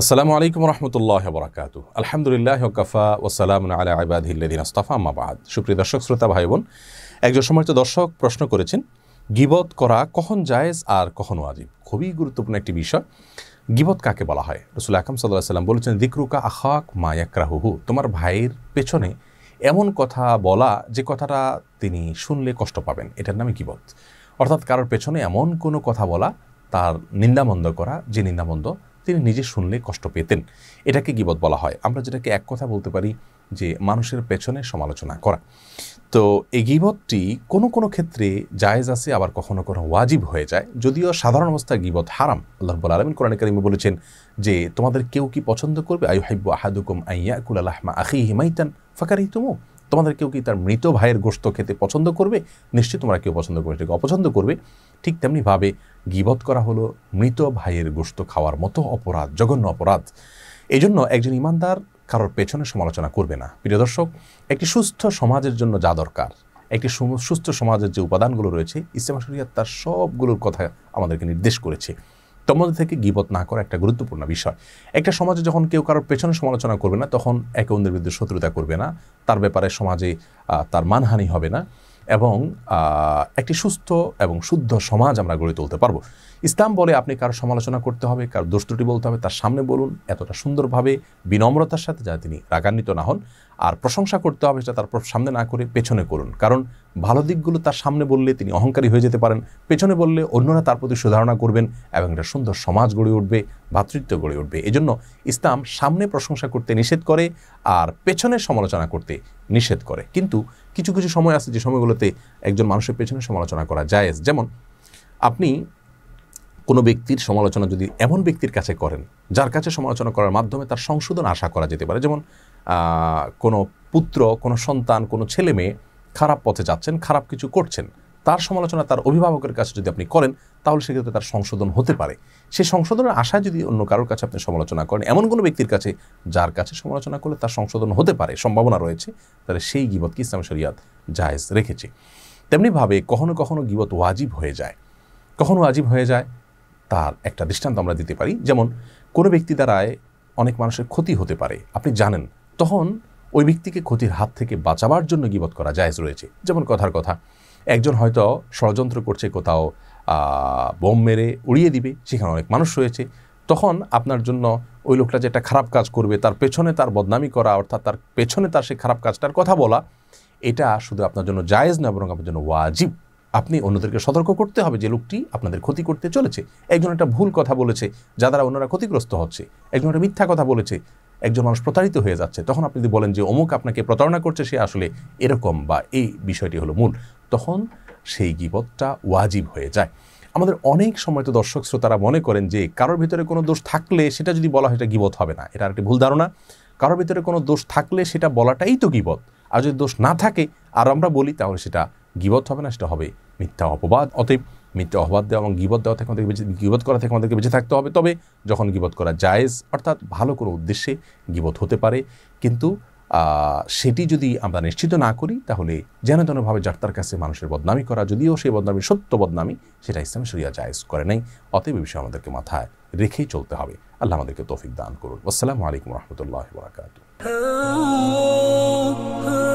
আসসালামু আলাইকুম রহমতুল্লাহ বরাকাতু আলহামদুলিল্লাহ কাফা ওসালাম আলা আবাদিল্লাদিন আস্তাফা আম্মাবাদ সুপ্রিয় দর্শক শ্রোতা ভাই বোন একজন সময় দর্শক প্রশ্ন করেছেন গিবত করা কখন জায়েজ আর কখন ওয়াজিব খুবই গুরুত্বপূর্ণ একটি বিষয় গিবত কাকে বলা হয় রসুল আকম সাল্লাহ সাল্লাম বলেছেন দিকরুকা আহাক মায়াকরাহুহু তোমার ভাইয়ের পেছনে এমন কথা বলা যে কথাটা তিনি শুনলে কষ্ট পাবেন এটার নামে গিবত অর্থাৎ কারোর পেছনে এমন কোনো কথা বলা তার নিন্দামন্দ করা যে নিন্দামন্দ তিনি নিজে শুনলে কষ্ট পেতেন এটাকে গিবত বলা হয় আমরা যেটাকে এক কথা বলতে পারি যে মানুষের পেছনে সমালোচনা করা তো এই গিবতটি কোনো কোনো ক্ষেত্রে জায়েজ আছে আবার কখনো কোনো ওয়াজিব হয়ে যায় যদিও সাধারণ অবস্থায় গিবত হারাম আল্লাহ রব্বুল আলমিন কোরআন কারিমি বলেছেন যে তোমাদের কেউ কি পছন্দ করবে আয়ু হাইব আহাদুকুম আইয়া কুল আল্লাহমা আখি হিমাইতান ফাকারি তুমু তোমাদের কেউ কি তার মৃত ভাইয়ের গোস্ত খেতে পছন্দ করবে নিশ্চয়ই তোমরা কেউ পছন্দ করবে সেটাকে অপছন্দ করবে ঠিক তেমনিভাবে গিবত করা হলো মৃত ভাইয়ের গোস্ত খাওয়ার মতো অপরাধ জঘন্য অপরাধ এই জন্য একজন ইমানদার কারোর পেছনে সমালোচনা করবে না প্রিয় দর্শক একটি সুস্থ সমাজের জন্য যা দরকার একটি সুস্থ সমাজের যে উপাদানগুলো রয়েছে ইসলাম শরিয়াত তার সবগুলোর কথা আমাদেরকে নির্দেশ করেছে তোমাদের থেকে গিবত না করা একটা গুরুত্বপূর্ণ বিষয় একটা সমাজে যখন কেউ কারোর পেছনে সমালোচনা করবে না তখন একে অন্যের বিরুদ্ধে শত্রুতা করবে না তার ব্যাপারে সমাজে তার মানহানি হবে না এবং একটি সুস্থ এবং শুদ্ধ সমাজ আমরা গড়ে তুলতে পারবো ইসলাম বলে আপনি কারো সমালোচনা করতে হবে কারো দোষ বলতে হবে তার সামনে বলুন এতটা সুন্দরভাবে বিনম্রতার সাথে যা তিনি রাগান্বিত না হন আর প্রশংসা করতে হবে সেটা তার সামনে না করে পেছনে করুন কারণ ভালো দিকগুলো তার সামনে বললে তিনি অহংকারী হয়ে যেতে পারেন পেছনে বললে অন্যরা তার প্রতি সুধারণা করবেন এবং একটা সুন্দর সমাজ গড়ে উঠবে ভাতৃত্ব গড়ে উঠবে এজন্য ইসলাম সামনে প্রশংসা করতে নিষেধ করে আর পেছনে সমালোচনা করতে নিষেধ করে কিন্তু কিছু কিছু সময় আছে যে সময়গুলোতে একজন মানুষের পেছনে সমালোচনা করা যায় যেমন আপনি কোনো ব্যক্তির সমালোচনা যদি এমন ব্যক্তির কাছে করেন যার কাছে সমালোচনা করার মাধ্যমে তার সংশোধন আশা করা যেতে পারে যেমন কোনো পুত্র কোনো সন্তান কোনো ছেলে মেয়ে খারাপ পথে যাচ্ছেন খারাপ কিছু করছেন তার সমালোচনা তার অভিভাবকের কাছে যদি আপনি করেন তাহলে সেক্ষেত্রে তার সংশোধন হতে পারে সেই সংশোধনের আশায় যদি অন্য কারোর কাছে আপনি সমালোচনা করেন এমন কোনো ব্যক্তির কাছে যার কাছে সমালোচনা করলে তার সংশোধন হতে পারে সম্ভাবনা রয়েছে তাহলে সেই গিবতকে ইসলাম শরিয়াত জাহেজ রেখেছে তেমনিভাবে কখনো কখনো গিবত ওয়াজিব হয়ে যায় কখনো ওয়াজিব হয়ে যায় তার একটা দৃষ্টান্ত আমরা দিতে পারি যেমন কোনো ব্যক্তি দ্বারায় অনেক মানুষের ক্ষতি হতে পারে আপনি জানেন তখন ওই ব্যক্তিকে ক্ষতির হাত থেকে বাঁচাবার জন্য গিবত করা জায়জ রয়েছে যেমন কথার কথা একজন হয়তো ষড়যন্ত্র করছে কোথাও বোম মেরে উড়িয়ে দিবে সেখানে অনেক মানুষ রয়েছে তখন আপনার জন্য ওই লোকটা যে একটা খারাপ কাজ করবে তার পেছনে তার বদনামি করা অর্থাৎ তার পেছনে তার সেই খারাপ কাজটার কথা বলা এটা শুধু আপনার জন্য জায়েজ না বরং আপনার জন্য ওয়াজিব আপনি অন্যদেরকে সতর্ক করতে হবে যে লোকটি আপনাদের ক্ষতি করতে চলেছে একজন একটা ভুল কথা বলেছে যা দ্বারা অন্যরা ক্ষতিগ্রস্ত হচ্ছে একজন একটা মিথ্যা কথা বলেছে একজন মানুষ প্রতারিত হয়ে যাচ্ছে তখন আপনি যদি বলেন যে অমুক আপনাকে প্রতারণা করছে সে আসলে এরকম বা এই বিষয়টি হলো মূল তখন সেই গিবতটা ওয়াজিব হয়ে যায় আমাদের অনেক সময় তো দর্শক শ্রোতারা মনে করেন যে কারোর ভিতরে কোনো দোষ থাকলে সেটা যদি বলা হয় এটা গিবত হবে না এটা একটি ভুল ধারণা কারোর ভিতরে কোনো দোষ থাকলে সেটা বলাটাই তো গিবত আর যদি দোষ না থাকে আর আমরা বলি তাহলে সেটা গিবত হবে না সেটা হবে মিথ্যা অপবাদ অতএব মিথ্যে অবাদ দেওয়া এবং গিবত দেওয়া থেকে আমাদেরকে বেঁচে গিবত করা থেকে আমাদেরকে বেঁচে থাকতে হবে তবে যখন গিবত করা জায়েজ অর্থাৎ ভালো কোনো উদ্দেশ্যে গিবত হতে পারে কিন্তু সেটি যদি আমরা নিশ্চিত না করি তাহলে যেন তেনভাবে যার কাছে মানুষের বদনামি করা যদিও সেই বদনামি সত্য বদনামি সেটা ইসলাম শরিয়া জায়েজ করে নাই অতএব বিষয়ে আমাদেরকে মাথায় রেখেই চলতে হবে আল্লাহ আমাদেরকে তৌফিক দান করুন আসসালামু আলাইকুম রহমতুল্লাহ বরাকাত